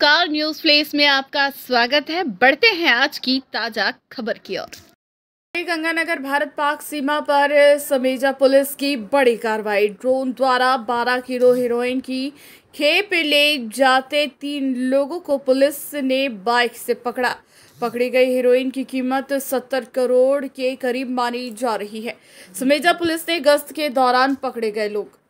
car news place में आपका स्वागत है बढ़ते हैं आज की ताजा खबर की ओर गंगानगर भारत पाक सीमा पर समेजा पुलिस की बड़ी कार्रवाई ड्रोन द्वारा 12 किलो हीरोइन की खेप ले जाते तीन लोगों को पुलिस ने बाइक से पकड़ा पकड़ी गई हीरोइन की कीमत सत्तर करोड़ के करीब मानी जा रही है समेजा पुलिस ने गश्त के दौरान पकड़े गए लोग